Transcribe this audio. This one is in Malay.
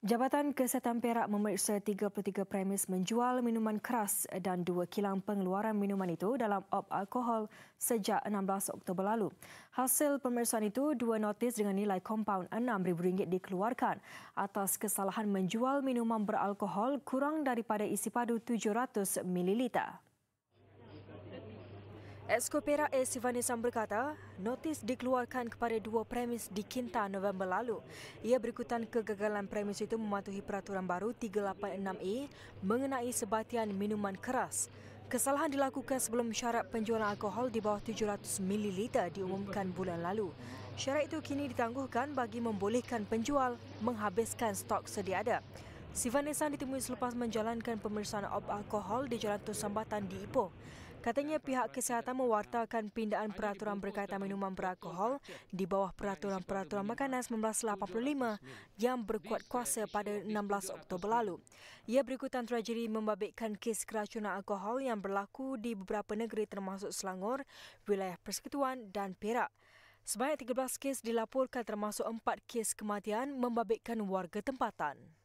Jabatan Kesihatan Perak memeriksa 33 premis menjual minuman keras dan dua kilang pengeluaran minuman itu dalam op alkohol sejak 16 Oktober lalu. Hasil pemeriksaan itu, dua notis dengan nilai kompaun RM6,000 dikeluarkan atas kesalahan menjual minuman beralkohol kurang daripada isi padu 700 mililiter. Esko Perak S. Vanessa berkata, notis dikeluarkan kepada dua premis di Kinta November lalu. Ia berikutan kegagalan premis itu mematuhi peraturan baru 386E mengenai sebatian minuman keras. Kesalahan dilakukan sebelum syarat penjualan alkohol di bawah 700 ml diumumkan bulan lalu. Syarat itu kini ditangguhkan bagi membolehkan penjual menghabiskan stok sedia ada. Si ditemui selepas menjalankan pemeriksaan op alkohol di Jalan Tun di Ipoh. Katanya pihak kesihatan mewartakan pindaan peraturan berkaitan minuman beralkohol di bawah peraturan-peraturan makanan 1985 yang berkuat kuasa pada 16 Oktober lalu. Ia berikutan tragedi membabitkan kes keracunan alkohol yang berlaku di beberapa negeri termasuk Selangor, wilayah Persekutuan dan Perak. Sebanyak 13 kes dilaporkan termasuk 4 kes kematian membabitkan warga tempatan.